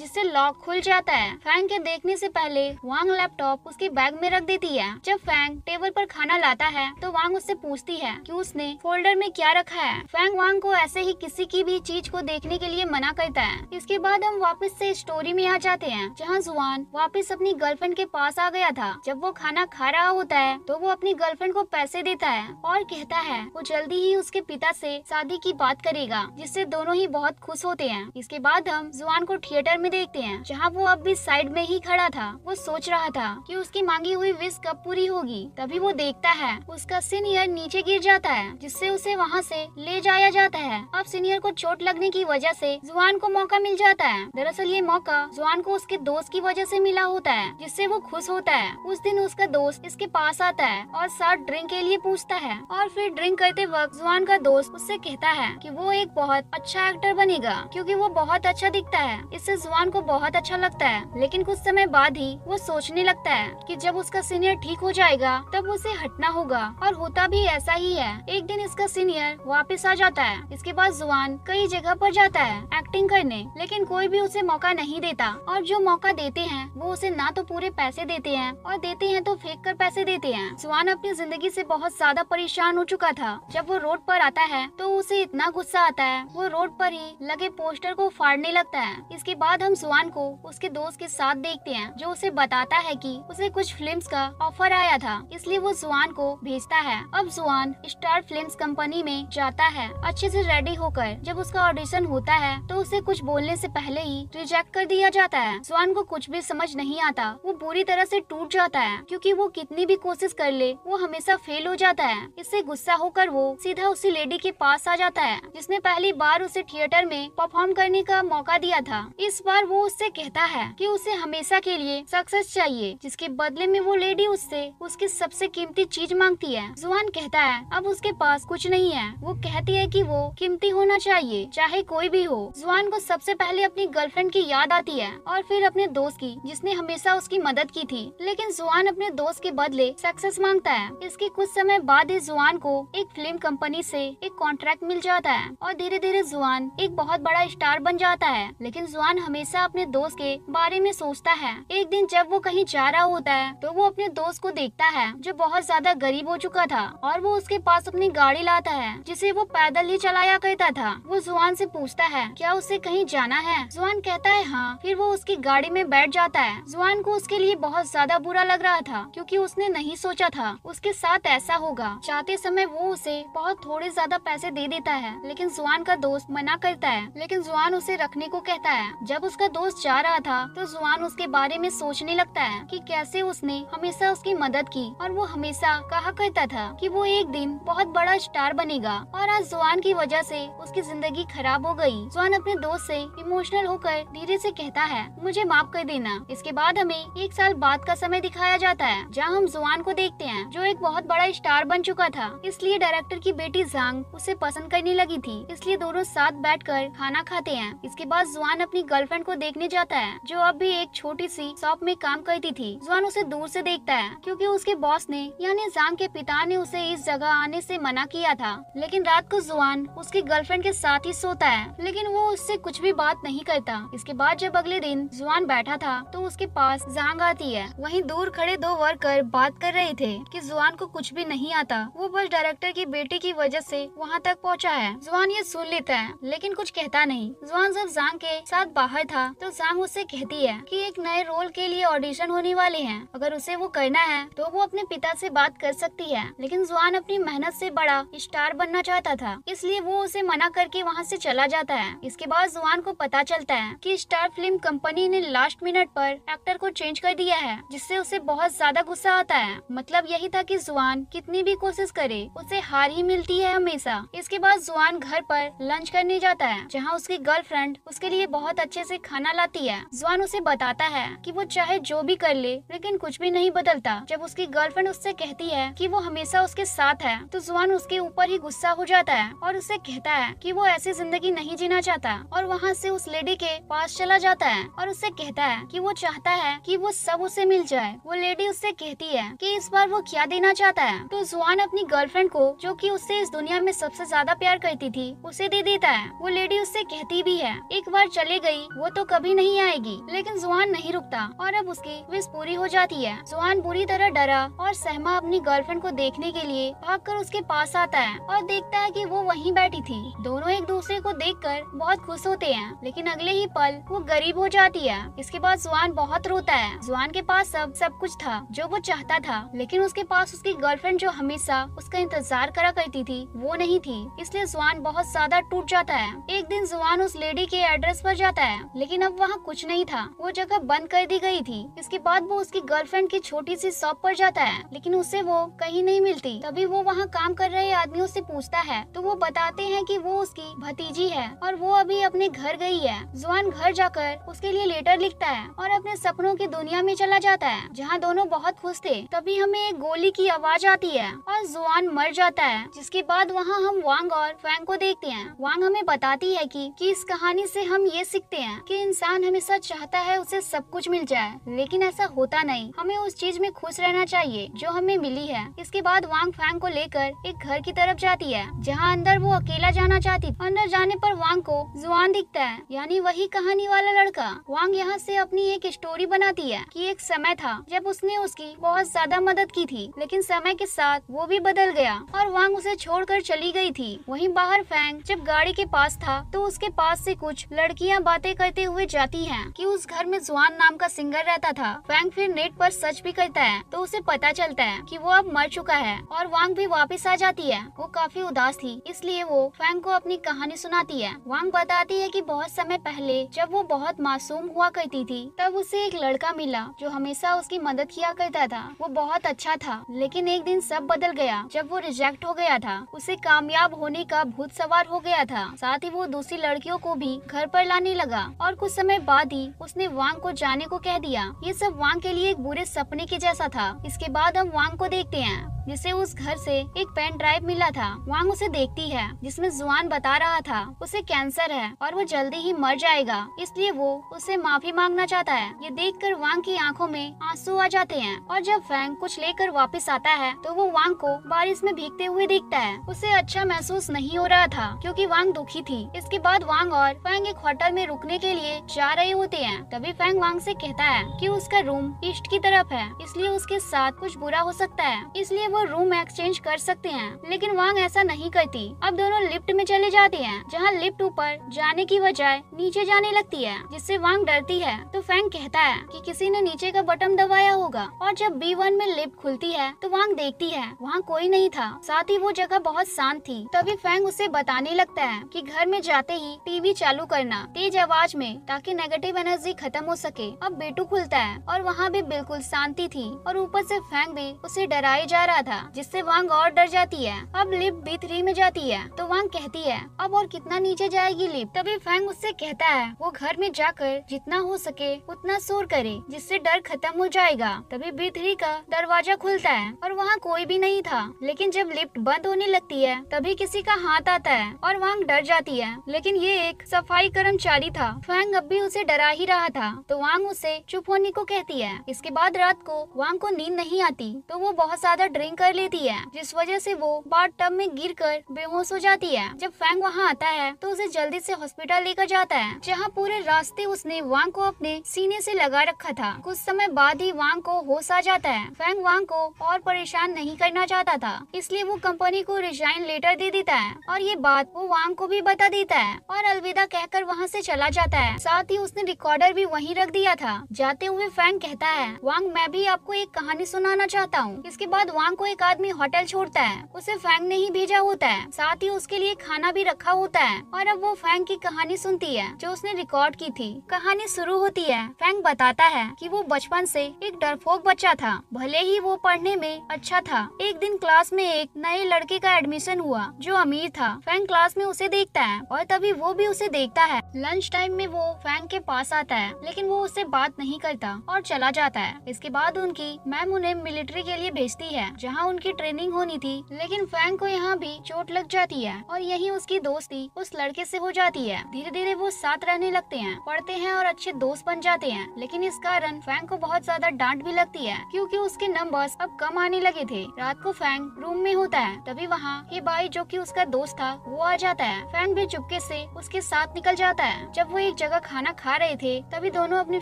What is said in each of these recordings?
जिससे लॉक खुल जाता है फैंग के देखने से पहले वांग लैपटॉप उसके बैग में रख देती है जब फैंग टेबल पर खाना लाता है तो वांग उससे पूछती है कि उसने फोल्डर में क्या रखा है फैंग वांग को ऐसे ही किसी की भी चीज को देखने के लिए मना करता है इसके बाद हम वापस से स्टोरी में आ जाते हैं जहाँ जुआन वापस अपनी गर्लफ्रेंड के पास आ गया था जब वो खाना खा रहा होता है तो वो अपनी गर्लफ्रेंड को पैसे देता है और कहता है वो जल्दी ही उसके पिता से शादी की बात करेगा जिससे दोनों ही बहुत खुश होते हैं इसके बाद हम जुआन को थिएटर में में देखते हैं जहाँ वो अब भी साइड में ही खड़ा था वो सोच रहा था कि उसकी मांगी हुई विश कब पूरी होगी तभी वो देखता है उसका सीनियर नीचे गिर जाता है जिससे उसे वहाँ से ले जाया जाता है अब सीनियर को चोट लगने की वजह से जुआन को मौका मिल जाता है दरअसल ये मौका जुआन को उसके दोस्त की वजह से मिला होता है जिससे वो खुश होता है उस दिन उसका दोस्त इसके पास आता है और साथ ड्रिंक के लिए पूछता है और फिर ड्रिंक करते वक्त जुआन का दोस्त उससे कहता है कि वो एक बहुत अच्छा एक्टर बनेगा क्योंकि वो बहुत अच्छा दिखता है इससे जुआन इरफान को बहुत अच्छा लगता है लेकिन कुछ समय बाद ही वो सोचने लगता है कि जब उसका सीनियर ठीक हो जाएगा तब उसे हटना होगा और होता भी ऐसा ही है एक दिन इसका सीनियर वापस आ जाता है इसके बाद जुआन कई जगह पर जाता है एक्टिंग करने लेकिन कोई भी उसे मौका नहीं देता और जो मौका देते हैं वो उसे ना तो पूरे पैसे देते हैं और देते हैं तो फेंक कर पैसे देते हैं जुआन अपनी जिंदगी से बहुत ज्यादा परेशान हो चुका था जब वो रोड पर आता है तो उसे इतना गुस्सा आता है वो रोड पर ही लगे पोस्टर को फाड़ने लगता है इसके बाद हम हम जुआन को उसके दोस्त के साथ देखते हैं जो उसे बताता है कि उसे कुछ फिल्म्स का ऑफर आया था इसलिए वो जुआन को भेजता है अब जुआन स्टार फिल्म्स कंपनी में जाता है अच्छे से रेडी होकर जब उसका ऑडिशन होता है तो उसे कुछ बोलने से पहले ही रिजेक्ट कर दिया जाता है सुवान को कुछ भी समझ नहीं आता वो बुरी तरह से टूट जाता है क्योंकि वो कितनी भी कोशिश कर ले वो हमेशा फेल हो जाता है इससे गुस्सा होकर वो सीधा उसी लेडी के पास आ जाता है जिसने पहली बार उसे थिएटर में परफॉर्म करने का मौका दिया था इस बार बार वो उससे कहता है कि उसे हमेशा के लिए सक्सेस चाहिए जिसके बदले में वो लेडी उससे उसकी सबसे कीमती चीज मांगती है जुआन कहता है अब उसके पास कुछ नहीं है वो कहती है कि वो कीमती होना चाहिए चाहे कोई भी हो जुआन को सबसे पहले अपनी गर्लफ्रेंड की याद आती है और फिर अपने दोस्त की जिसने हमेशा उसकी मदद की थी लेकिन जुआन अपने दोस्त के बदले सक्सेस मांगता है इसके कुछ समय बाद ही जुआन को एक फिल्म कंपनी से एक कॉन्ट्रैक्ट मिल जाता है और धीरे धीरे जुआन एक बहुत बड़ा स्टार बन जाता है लेकिन जुआन हमेशा हमेशा अपने दोस्त के बारे में सोचता है एक दिन जब वो कहीं जा रहा होता है तो वो अपने दोस्त को देखता है जो बहुत ज्यादा गरीब हो चुका था और वो उसके पास अपनी गाड़ी लाता है जिसे वो पैदल ही चलाया करता था वो जुआन से पूछता है क्या उसे कहीं जाना है जुआन कहता है हाँ फिर वो उसकी गाड़ी में बैठ जाता है जुआन को उसके लिए बहुत ज्यादा बुरा लग रहा था क्योंकि उसने नहीं सोचा था उसके साथ ऐसा होगा चाहते समय वो उसे बहुत थोड़े ज्यादा पैसे दे देता है लेकिन जुआन का दोस्त मना करता है लेकिन जुआन उसे रखने को कहता है जब उसका दोस्त जा रहा था तो जुआन उसके बारे में सोचने लगता है कि कैसे उसने हमेशा उसकी मदद की और वो हमेशा कहा करता था कि वो एक दिन बहुत बड़ा स्टार बनेगा और आज जुआन की वजह से उसकी जिंदगी खराब हो गई जुआन अपने दोस्त से इमोशनल होकर धीरे से कहता है मुझे माफ कर देना इसके बाद हमें एक साल बाद का समय दिखाया जाता है जहाँ हम जुआन को देखते हैं जो एक बहुत बड़ा स्टार बन चुका था इसलिए डायरेक्टर की बेटी जांग उसे पसंद करने लगी थी इसलिए दोनों साथ बैठ खाना खाते हैं इसके बाद जुआन अपनी गर्लफ्रेंड जुआन को देखने जाता है जो अब भी एक छोटी सी शॉप में काम करती थी जुआन उसे दूर से देखता है क्योंकि उसके बॉस ने यानी जांग के पिता ने उसे इस जगह आने से मना किया था लेकिन रात को जुआन उसकी गर्लफ्रेंड के साथ ही सोता है लेकिन वो उससे कुछ भी बात नहीं करता इसके बाद जब अगले दिन जुआन बैठा था तो उसके पास जांग आती है वही दूर खड़े दो वर्कर बात कर रहे थे की जुआन को कुछ भी नहीं आता वो बस डायरेक्टर की बेटी की वजह ऐसी वहाँ तक पहुँचा है जुआन ये सुन लेता है लेकिन कुछ कहता नहीं जुआन जब जांग के साथ बाहर था तो सांग उससे कहती है कि एक नए रोल के लिए ऑडिशन होने वाले हैं अगर उसे वो करना है तो वो अपने पिता से बात कर सकती है लेकिन जुआन अपनी मेहनत से बड़ा स्टार बनना चाहता था इसलिए वो उसे मना करके वहाँ से चला जाता है इसके बाद जुआन को पता चलता है की स्टार फिल्म कंपनी ने लास्ट मिनट पर एक्टर को चेंज कर दिया है जिससे उसे बहुत ज्यादा गुस्सा आता है मतलब यही था कि जुआन कितनी भी कोशिश करे उसे हार ही मिलती है हमेशा इसके बाद जुआन घर पर लंच करने जाता है जहाँ उसकी गर्लफ्रेंड उसके लिए बहुत अच्छे से खाना लाती है जुआन उसे बताता है कि वो चाहे जो भी कर ले लेकिन कुछ भी नहीं बदलता जब उसकी गर्लफ्रेंड उससे कहती है कि वो हमेशा उसके साथ है तो जुआन उसके ऊपर ही गुस्सा हो जाता है और उससे कहता है कि वो ऐसी जिंदगी नहीं जीना चाहता और वहाँ से उस लेडी के पास चला जाता है और उससे कहता है कि वो चाहता है कि वो सब उसे मिल जाए वो लेडी उससे कहती है कि इस बार वो क्या देना चाहता है तो जुआन अपनी गर्लफ्रेंड को जो कि उससे इस दुनिया में सबसे ज्यादा प्यार करती थी उसे दे देता है वो लेडी उससे कहती भी है एक बार चले गई वो तो कभी नहीं आएगी लेकिन जुआन नहीं रुकता और अब उसकी विश पूरी हो जाती है जुआन बुरी तरह डरा और सहमा अपनी गर्लफ्रेंड को देखने के लिए कर उसके पास आता है और देखता है कि वो वहीं बैठी थी दोनों एक दूसरे को कर बहुत खुश होते हैं लेकिन अगले ही पल वो गरीब हो जाती है इसके बाद जुआन बहुत रोता है जुआन के पास सब सब कुछ था जो वो चाहता था लेकिन उसके पास उसकी गर्लफ्रेंड जो हमेशा उसका इंतजार करा करती थी वो नहीं थी इसलिए जुआन बहुत ज्यादा टूट जाता है एक दिन जुआन उस लेडी के एड्रेस पर जाता है लेकिन अब वहाँ कुछ नहीं था वो जगह बंद कर दी गई थी इसके बाद वो उसकी गर्लफ्रेंड की छोटी सी शॉप पर जाता है लेकिन उसे वो कहीं नहीं मिलती तभी वो वहाँ काम कर रहे आदमियों से पूछता है तो वो बताते हैं कि वो उसकी भतीजी है और वो अभी अपने घर गई है जुआन घर जाकर उसके लिए लेटर लिखता है और अपने सपनों की दुनिया में चला जाता है जहाँ दोनों बहुत खुश थे तभी हमें एक गोली की आवाज आती है और जुआन मर जाता है जिसके बाद वहाँ हम वांग और फैंग को देखते हैं वांग हमें बताती है कि, कि इस कहानी से हम ये सीखते हैं कि इंसान हमेशा चाहता है उसे सब कुछ मिल जाए लेकिन ऐसा होता नहीं हमें उस चीज में खुश रहना चाहिए जो हमें मिली है इसके बाद वांग फैंग को लेकर एक घर की तरफ जाती है जहाँ अंदर वो अकेला जाना चाहती अंदर जाने पर वांग को जुआन दिखता है यानी वही कहानी वाला लड़का वांग यहाँ से अपनी एक स्टोरी बनाती है की एक समय था जब उसने उसकी बहुत ज्यादा मदद की थी लेकिन समय के साथ वो भी बदल गया और वांग उसे छोड़कर चली गई थी वहीं बाहर फैंग जब गाड़ी के पास था तो उसके पास से कुछ लड़कियां बातें कर कहते हुए जाती है कि उस घर में जुआन नाम का सिंगर रहता था वैंग फिर नेट पर सर्च भी करता है तो उसे पता चलता है कि वो अब मर चुका है और वांग भी वापस आ जाती है वो काफी उदास थी इसलिए वो फैंग को अपनी कहानी सुनाती है वांग बताती है कि बहुत समय पहले जब वो बहुत मासूम हुआ करती थी तब उसे एक लड़का मिला जो हमेशा उसकी मदद किया करता था वो बहुत अच्छा था लेकिन एक दिन सब बदल गया जब वो रिजेक्ट हो गया था उसे कामयाब होने का भूत सवार हो गया था साथ ही वो दूसरी लड़कियों को भी घर पर लाने लगा और कुछ समय बाद ही उसने वांग को जाने को कह दिया ये सब वांग के लिए एक बुरे सपने के जैसा था इसके बाद हम वांग को देखते हैं जिसे उस घर से एक पेन ड्राइव मिला था वांग उसे देखती है जिसमें जुआन बता रहा था उसे कैंसर है और वो जल्दी ही मर जाएगा इसलिए वो उसे माफी मांगना चाहता है ये देखकर वांग की आंखों में आंसू आ जाते हैं और जब फैंग कुछ लेकर वापस आता है तो वो वांग को बारिश में भीगते हुए देखता है उसे अच्छा महसूस नहीं हो रहा था क्यूँकी वांग दुखी थी इसके बाद वांग और फैंग एक होटल में रुकने के लिए जा रहे होते हैं तभी फैंग वांग से कहता है कि उसका रूम ईस्ट की तरफ है इसलिए उसके साथ कुछ बुरा हो सकता है इसलिए वो वो रूम एक्सचेंज कर सकते हैं लेकिन वांग ऐसा नहीं करती अब दोनों लिफ्ट में चले जाते हैं जहाँ लिफ्ट ऊपर जाने की बजाय नीचे जाने लगती है जिससे वांग डरती है तो फैंग कहता है कि किसी ने नीचे का बटन दबाया होगा और जब बी वन में लिफ्ट खुलती है तो वांग देखती है वहाँ कोई नहीं था साथ ही वो जगह बहुत शांत थी तभी फैंग उसे बताने लगता है की घर में जाते ही टीवी चालू करना तेज आवाज में ताकि नेगेटिव एनर्जी खत्म हो सके अब बेटू खुलता है और वहाँ भी बिल्कुल शांति थी और ऊपर से फैंग भी उसे डराए जा रहा किया था जिससे वांग और डर जाती है अब लिप बी थ्री में जाती है तो वांग कहती है अब और कितना नीचे जाएगी लिप तभी फैंग उससे कहता है वो घर में जाकर जितना हो सके उतना शोर करे जिससे डर खत्म हो जाएगा तभी बी थ्री का दरवाजा खुलता है और वहाँ कोई भी नहीं था लेकिन जब लिफ्ट बंद होने लगती है तभी किसी का हाथ आता है और वांग डर जाती है लेकिन ये एक सफाई कर्मचारी था फैंग अब भी उसे डरा ही रहा था तो वांग उसे चुप होने को कहती है इसके बाद रात को वांग को नींद नहीं आती तो वो बहुत ज्यादा ड्रिंक ड्राइविंग कर लेती है जिस वजह से वो बाथ टब में गिर कर बेहोश हो जाती है जब फैंग वहाँ आता है तो उसे जल्दी से हॉस्पिटल लेकर जाता है जहाँ पूरे रास्ते उसने वांग को अपने सीने से लगा रखा था कुछ समय बाद ही वांग को होश आ जाता है फैंग वांग को और परेशान नहीं करना चाहता था इसलिए वो कंपनी को रिजाइन लेटर दे देता है और ये बात वो वांग को भी बता देता है और अलविदा कहकर वहाँ से चला जाता है साथ ही उसने रिकॉर्डर भी वहीं रख दिया था जाते हुए फैंग कहता है वांग मैं भी आपको एक कहानी सुनाना चाहता हूँ इसके बाद वांग को एक आदमी होटल छोड़ता है उसे फैंग ने ही भेजा होता है साथ ही उसके लिए खाना भी रखा होता है और अब वो फैंग की कहानी सुनती है जो उसने रिकॉर्ड की थी कहानी शुरू होती है फैंग बताता है कि वो बचपन से एक डरपोक बच्चा था भले ही वो पढ़ने में अच्छा था एक दिन क्लास में एक नए लड़के का एडमिशन हुआ जो अमीर था फैंग क्लास में उसे देखता है और तभी वो भी उसे देखता है लंच टाइम में वो फैंग के पास आता है लेकिन वो उससे बात नहीं करता और चला जाता है इसके बाद उनकी मैम उन्हें मिलिट्री के लिए भेजती है जहाँ उनकी ट्रेनिंग होनी थी लेकिन फैंग को यहाँ भी चोट लग जाती है और यही उसकी दोस्ती उस लड़के से हो जाती है धीरे धीरे वो साथ रहने लगते हैं पढ़ते हैं और अच्छे दोस्त बन जाते हैं लेकिन इस कारण फैंग को बहुत ज्यादा डांट भी लगती है क्योंकि उसके नंबर्स अब कम आने लगे थे रात को फैंग रूम में होता है तभी वहाँ ये बाई जो कि उसका दोस्त था वो आ जाता है फैंग भी चुपके से उसके साथ निकल जाता है जब वो एक जगह खाना खा रहे थे तभी दोनों अपने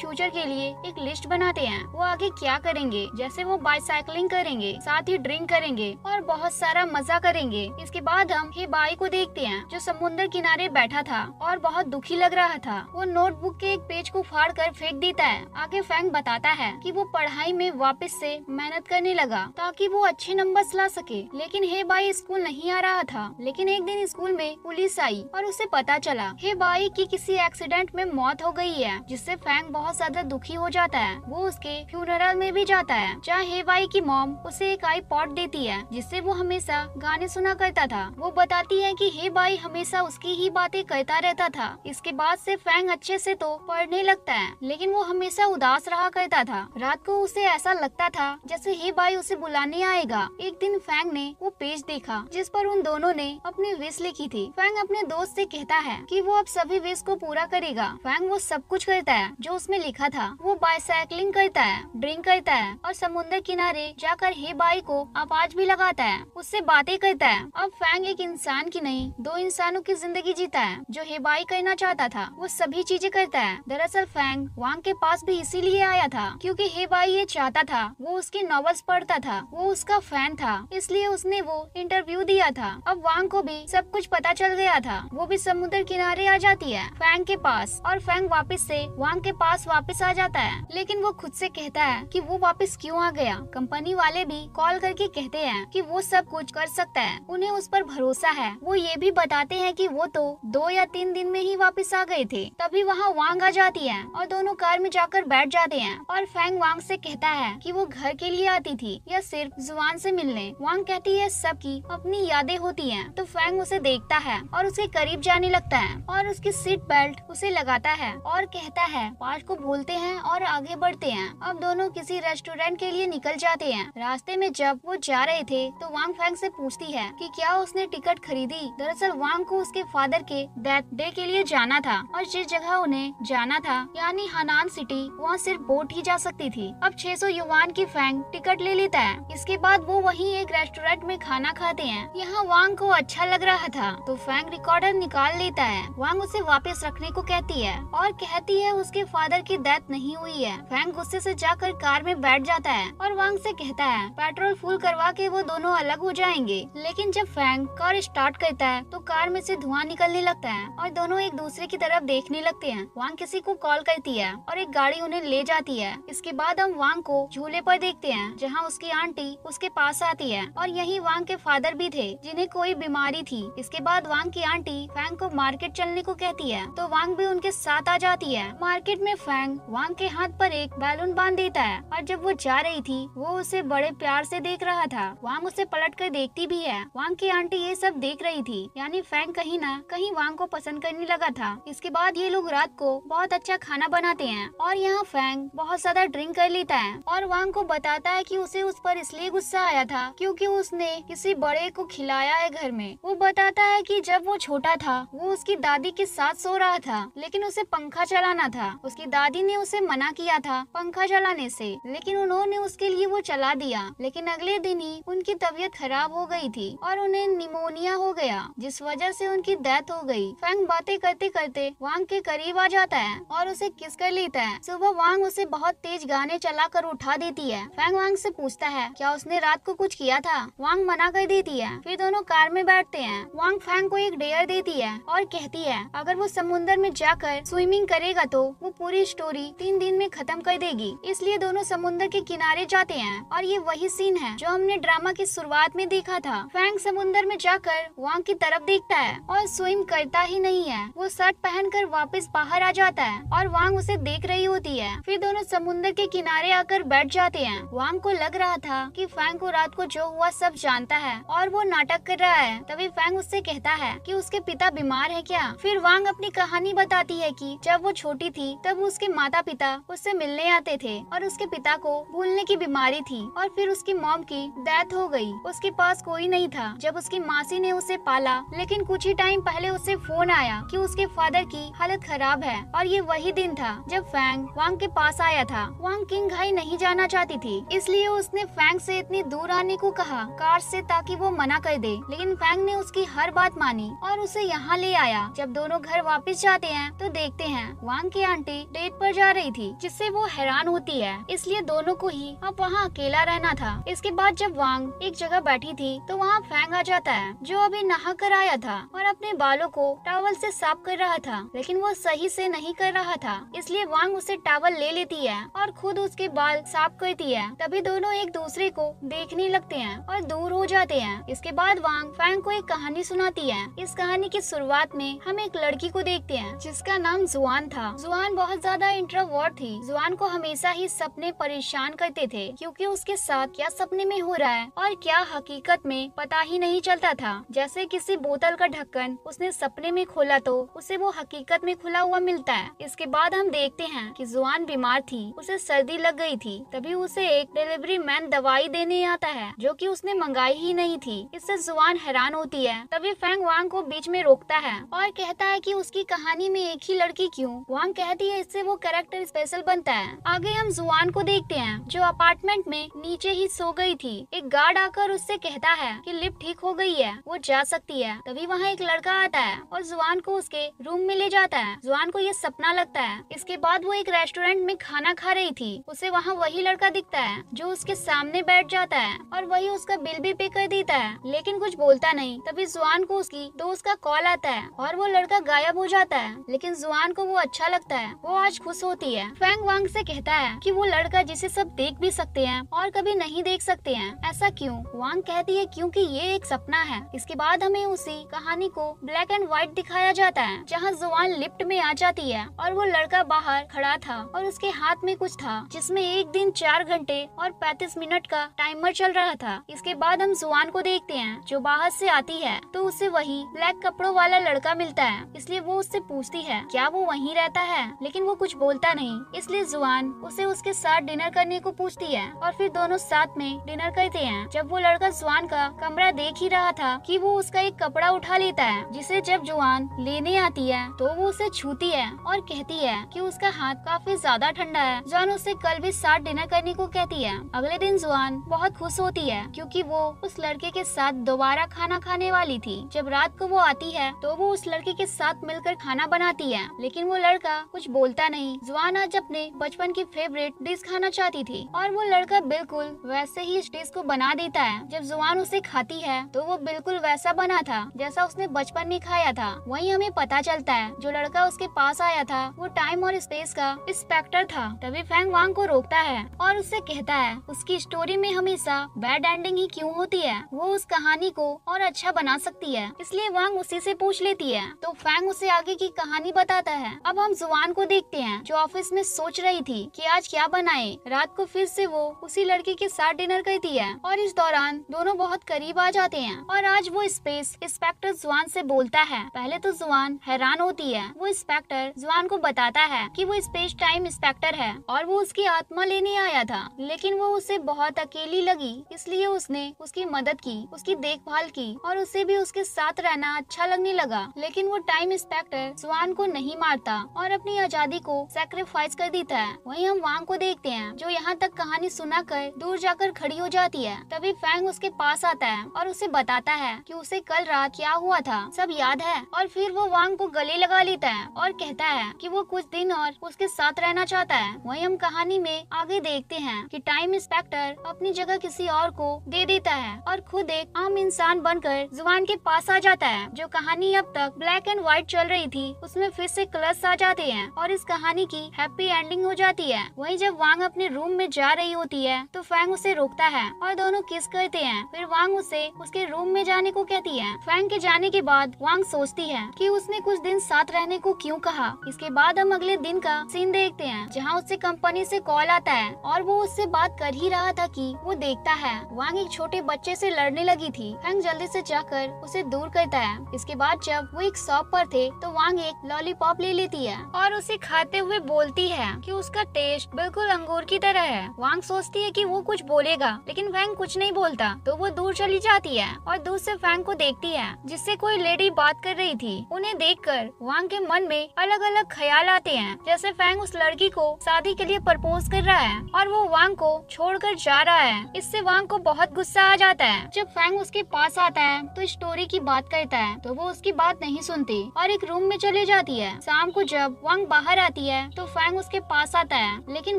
फ्यूचर के लिए एक लिस्ट बनाते हैं वो आगे क्या करेंगे जैसे वो बाइसाइकिलिंग करेंगे साथ ही ही ड्रिंक करेंगे और बहुत सारा मजा करेंगे इसके बाद हम हिबाई को देखते हैं जो समुन्द्र किनारे बैठा था और बहुत दुखी लग रहा था वो नोटबुक के एक पेज को फाड़ कर फेंक देता है आगे फैंग बताता है कि वो पढ़ाई में वापस से मेहनत करने लगा ताकि वो अच्छे नंबर्स ला सके लेकिन हे बाई स्कूल नहीं आ रहा था लेकिन एक दिन स्कूल में पुलिस आई और उसे पता चला हे बाई की किसी एक्सीडेंट में मौत हो गई है जिससे फैंग बहुत ज्यादा दुखी हो जाता है वो उसके फ्यूनरल में भी जाता है जहाँ हे बाई की मॉम उसे एक आई एक पॉट देती है जिससे वो हमेशा गाने सुना करता था वो बताती है कि हे भाई हमेशा उसकी ही बातें करता रहता था इसके बाद से फैंग अच्छे से तो पढ़ने लगता है लेकिन वो हमेशा उदास रहा करता था रात को उसे ऐसा लगता था जैसे हे भाई उसे बुलाने आएगा एक दिन फैंग ने वो पेज देखा जिस पर उन दोनों ने अपनी विश लिखी थी फैंग अपने दोस्त से कहता है कि वो अब सभी विश को पूरा करेगा फैंग वो सब कुछ करता है जो उसमें लिखा था वो बाइसाइकिलिंग करता है ड्रिंक करता है और समुन्द्र किनारे जाकर हे बाई को को आवाज भी लगाता है उससे बातें करता है अब फैंग एक इंसान की नहीं दो इंसानों की जिंदगी जीता है जो हेबाई करना चाहता था वो सभी चीजें करता है दरअसल फैंग वांग के पास भी इसीलिए आया था क्योंकि हेबाई ये चाहता था वो उसके नॉवेल्स पढ़ता था वो उसका फैन था इसलिए उसने वो इंटरव्यू दिया था अब वांग को भी सब कुछ पता चल गया था वो भी समुद्र किनारे आ जाती है फैंग के पास और फैंग वापस से वांग के पास वापस आ जाता है लेकिन वो खुद से कहता है कि वो वापस क्यों आ गया कंपनी वाले भी कॉल करके कहते हैं कि वो सब कुछ कर सकता है उन्हें उस पर भरोसा है वो ये भी बताते हैं कि वो तो दो या तीन दिन में ही वापस आ गए थे तभी वहाँ वांग आ जाती है और दोनों कार में जाकर बैठ जाते हैं और फैंग वांग से कहता है कि वो घर के लिए आती थी या सिर्फ जुबान से मिलने वांग कहती है सबकी अपनी यादें होती हैं तो फैंग उसे देखता है और उसके करीब जाने लगता है और उसकी सीट बेल्ट उसे लगाता है और कहता है पार्ट को भूलते हैं और आगे बढ़ते हैं अब दोनों किसी रेस्टोरेंट के लिए निकल जाते हैं रास्ते में जब वो जा रहे थे तो वांग फैंग से पूछती है कि क्या उसने टिकट खरीदी दरअसल वांग को उसके फादर के डेथ डे के लिए जाना था और जिस जगह उन्हें जाना था यानी हनान सिटी वहाँ सिर्फ बोट ही जा सकती थी अब 600 युवान की फैंग टिकट ले लेता है इसके बाद वो वही एक रेस्टोरेंट में खाना खाते हैं यहाँ वांग को अच्छा लग रहा था तो फैंग रिकॉर्डर निकाल लेता है वांग उसे वापस रखने को कहती है और कहती है उसके फादर की डेथ नहीं हुई है फैंग गुस्से से जाकर कार में बैठ जाता है और वांग से कहता है पेट्रोल पेट्रोल फुल करवा के वो दोनों अलग हो जाएंगे लेकिन जब फैंग कार स्टार्ट करता है तो कार में से धुआं निकलने लगता है और दोनों एक दूसरे की तरफ देखने लगते हैं वांग किसी को कॉल करती है और एक गाड़ी उन्हें ले जाती है इसके बाद हम वांग को झूले पर देखते हैं जहाँ उसकी आंटी उसके पास आती है और यही वांग के फादर भी थे जिन्हें कोई बीमारी थी इसके बाद वांग की आंटी फैंक को मार्केट चलने को कहती है तो वांग भी उनके साथ आ जाती है मार्केट में फैंग वांग के हाथ पर एक बैलून बांध देता है और जब वो जा रही थी वो उसे बड़े प्यार से देख रहा था वांग उसे पलट कर देखती भी है वांग की आंटी ये सब देख रही थी यानी फैंग कहीं ना कहीं वांग को पसंद करने लगा था इसके बाद ये लोग रात को बहुत अच्छा खाना बनाते हैं और यहाँ फैंग बहुत ज्यादा ड्रिंक कर लेता है और वांग को बताता है की उसे उस पर इसलिए गुस्सा आया था क्यूँकी उसने किसी बड़े को खिलाया है घर में वो बताता है की जब वो छोटा था वो उसकी दादी के साथ सो रहा था लेकिन उसे पंखा चलाना था उसकी दादी ने उसे मना किया था पंखा चलाने से लेकिन उन्होंने उसके लिए वो चला दिया लेकिन अगले दिन ही उनकी तबीयत खराब हो गई थी और उन्हें निमोनिया हो गया जिस वजह से उनकी डेथ हो गई फैंग बातें करते करते वांग के करीब आ जाता है और उसे किस कर लेता है सुबह वांग उसे बहुत तेज गाने कर उठा देती है फैंग वांग से पूछता है क्या उसने रात को कुछ किया था वांग मना कर देती है फिर दोनों कार में बैठते हैं वांग फैंग को एक डेयर देती है और कहती है अगर वो समुन्द्र में जाकर स्विमिंग करेगा तो वो पूरी स्टोरी तीन दिन में खत्म कर देगी इसलिए दोनों समुन्द्र के किनारे जाते हैं और ये वही सीन है जो हमने ड्रामा की शुरुआत में देखा था फैंग समुन्दर में जाकर वांग की तरफ देखता है और स्विम करता ही नहीं है वो शर्ट पहनकर वापस बाहर आ जाता है और वांग उसे देख रही होती है फिर दोनों समुन्दर के किनारे आकर बैठ जाते हैं वांग को लग रहा था की फैंग को रात को जो हुआ सब जानता है और वो नाटक कर रहा है तभी फैंग उससे कहता है की उसके पिता बीमार है क्या फिर वांग अपनी कहानी बताती है की जब वो छोटी थी तब उसके माता पिता उससे मिलने आते थे और उसके पिता को भूलने की बीमारी थी और फिर उसकी मौत मॉम की डेथ हो गई। उसके पास कोई नहीं था जब उसकी मासी ने उसे पाला लेकिन कुछ ही टाइम पहले उसे फोन आया कि उसके फादर की हालत खराब है और ये वही दिन था जब फैंग वांग के पास आया था वांग किंग घाई नहीं जाना चाहती थी इसलिए उसने फैंग से इतनी दूर आने को कहा कार से ताकि वो मना कर दे लेकिन फैंग ने उसकी हर बात मानी और उसे यहाँ ले आया जब दोनों घर वापस जाते हैं तो देखते हैं वांग की आंटी डेट पर जा रही थी जिससे वो हैरान होती है इसलिए दोनों को ही अब वहाँ अकेला रहना था इस इसके बाद जब वांग एक जगह बैठी थी तो वहाँ फैंग आ जाता है जो अभी नहा कर आया था और अपने बालों को टावल से साफ कर रहा था लेकिन वो सही से नहीं कर रहा था इसलिए वांग उसे टावल ले लेती है और खुद उसके बाल साफ करती है तभी दोनों एक दूसरे को देखने लगते हैं और दूर हो जाते हैं इसके बाद वांग फैंग को एक कहानी सुनाती है इस कहानी की शुरुआत में हम एक लड़की को देखते हैं जिसका नाम जुआन था जुआन बहुत ज्यादा इंट्रोवर्ट थी जुआन को हमेशा ही सपने परेशान करते थे क्योंकि उसके साथ क्या सब सपने में हो रहा है और क्या हकीकत में पता ही नहीं चलता था जैसे किसी बोतल का ढक्कन उसने सपने में खोला तो उसे वो हकीकत में खुला हुआ मिलता है इसके बाद हम देखते हैं कि जुआन बीमार थी उसे सर्दी लग गई थी तभी उसे एक डिलीवरी मैन दवाई देने आता है जो कि उसने मंगाई ही नहीं थी इससे जुआन हैरान होती है तभी फैंग वांग को बीच में रोकता है और कहता है कि उसकी कहानी में एक ही लड़की क्यों वांग कहती है इससे वो कैरेक्टर स्पेशल बनता है आगे हम जुआन को देखते हैं जो अपार्टमेंट में नीचे ही सो गई थी एक गार्ड आकर उससे कहता है कि लिप ठीक हो गई है वो जा सकती है तभी वहाँ एक लड़का आता है और जुआन को उसके रूम में ले जाता है जुआन को ये सपना लगता है इसके बाद वो एक रेस्टोरेंट में खाना खा रही थी उसे वहाँ वही लड़का दिखता है जो उसके सामने बैठ जाता है और वही उसका बिल भी पे कर देता है लेकिन कुछ बोलता नहीं तभी जुआन को उसकी दोस्त का कॉल आता है और वो लड़का गायब हो जाता है लेकिन जुआन को वो अच्छा लगता है वो आज खुश होती है फैंग वांग से कहता है कि वो लड़का जिसे सब देख भी सकते हैं और कभी नहीं देख देख सकते हैं ऐसा क्यों वांग कहती है क्योंकि ये एक सपना है इसके बाद हमें उसी कहानी को ब्लैक एंड व्हाइट दिखाया जाता है जहाँ जुआन लिफ्ट में आ जाती है और वो लड़का बाहर खड़ा था और उसके हाथ में कुछ था जिसमे एक दिन चार घंटे और पैतीस मिनट का टाइमर चल रहा था इसके बाद हम जुआन को देखते हैं जो बाहर से आती है तो उसे वही ब्लैक कपड़ों वाला लड़का मिलता है इसलिए वो उससे पूछती है क्या वो वहीं रहता है लेकिन वो कुछ बोलता नहीं इसलिए जुआन उसे उसके साथ डिनर करने को पूछती है और फिर दोनों साथ में डिनर करते हैं जब वो लड़का जुआन का कमरा देख ही रहा था कि वो उसका एक कपड़ा उठा लेता है जिसे जब जुआन लेने आती है तो वो उसे छूती है और कहती है कि उसका हाथ काफी ज्यादा ठंडा है जुआन उसे कल भी साथ डिनर करने को कहती है अगले दिन जुआन बहुत खुश होती है क्योंकि वो उस लड़के के साथ दोबारा खाना खाने वाली थी जब रात को वो आती है तो वो उस लड़के के साथ मिलकर खाना बनाती है लेकिन वो लड़का कुछ बोलता नहीं जुआन आज अपने बचपन की फेवरेट डिश खाना चाहती थी और वो लड़का बिल्कुल वैसे ही इस डिश को बना देता है जब जुआन उसे खाती है तो वो बिल्कुल वैसा बना था जैसा उसने बचपन में खाया था वही हमें पता चलता है जो लड़का उसके पास आया था वो टाइम और स्पेस का इंस्पेक्टर था तभी फैंग वांग को रोकता है और उससे कहता है उसकी स्टोरी में हमेशा बैड एंडिंग ही क्यों होती है वो उस कहानी को और अच्छा बना सकती है इसलिए वांग उसी से पूछ लेती है तो फैंग उसे आगे की कहानी बताता है अब हम जुआन को देखते हैं जो ऑफिस में सोच रही थी की आज क्या बनाए रात को फिर से वो उसी लड़के के साथ डिनर डिनर करती है और इस दौरान दोनों बहुत करीब आ जाते हैं और आज वो स्पेस इंस्पेक्टर जुआन से बोलता है पहले तो जुआन हैरान होती है वो इंस्पेक्टर जुआन को बताता है कि वो स्पेस टाइम इंस्पेक्टर है और वो उसकी आत्मा लेने आया था लेकिन वो उसे बहुत अकेली लगी इसलिए उसने उसकी मदद की उसकी देखभाल की और उसे भी उसके साथ रहना अच्छा लगने लगा लेकिन वो टाइम इंस्पेक्टर जुआन को नहीं मारता और अपनी आजादी को सेक्रीफाइस कर देता है वही हम वांग को देखते हैं जो यहाँ तक कहानी सुना कर दूर जाकर खड़ी हो जाती है तभी फैंग उसके पास आता है और उसे बताता है कि उसे कल रात क्या हुआ था सब याद है और फिर वो वांग को गले लगा लेता है और कहता है कि वो कुछ दिन और उसके साथ रहना चाहता है वही हम कहानी में आगे देखते हैं कि टाइम इंस्पेक्टर अपनी जगह किसी और को दे देता है और खुद एक आम इंसान बनकर जुबान के पास आ जाता है जो कहानी अब तक ब्लैक एंड व्हाइट चल रही थी उसमें फिर से कलर्स आ जाते हैं और इस कहानी की हैप्पी एंडिंग हो जाती है वही जब वांग अपने रूम में जा रही होती है तो फैंग उसे रोक रोकता है और दोनों किस करते हैं फिर वांग उसे उसके रूम में जाने को कहती है फैंग के जाने के बाद वांग सोचती है कि उसने कुछ दिन साथ रहने को क्यों कहा इसके बाद हम अगले दिन का सीन देखते हैं जहाँ उससे कंपनी से कॉल आता है और वो उससे बात कर ही रहा था कि वो देखता है वांग एक छोटे बच्चे से लड़ने लगी थी फैंग जल्दी से जाकर उसे दूर करता है इसके बाद जब वो एक शॉप पर थे तो वांग एक लॉलीपॉप ले लेती है और उसे खाते हुए बोलती है कि उसका टेस्ट बिल्कुल अंगूर की तरह है वांग सोचती है कि वो कुछ बोलेगा जाएगा लेकिन फैंग कुछ नहीं बोलता तो वो दूर चली जाती है और दूर से फैंग को देखती है जिससे कोई लेडी बात कर रही थी उन्हें देख कर वांग के मन में अलग अलग ख्याल आते हैं जैसे फैंग उस लड़की को शादी के लिए प्रपोज कर रहा है और वो वांग को छोड़कर जा रहा है इससे वांग को बहुत गुस्सा आ जाता है जब फैंग उसके पास आता है तो स्टोरी की बात करता है तो वो उसकी बात नहीं सुनती और एक रूम में चली जाती है शाम को जब वांग बाहर आती है तो फैंग उसके पास आता है लेकिन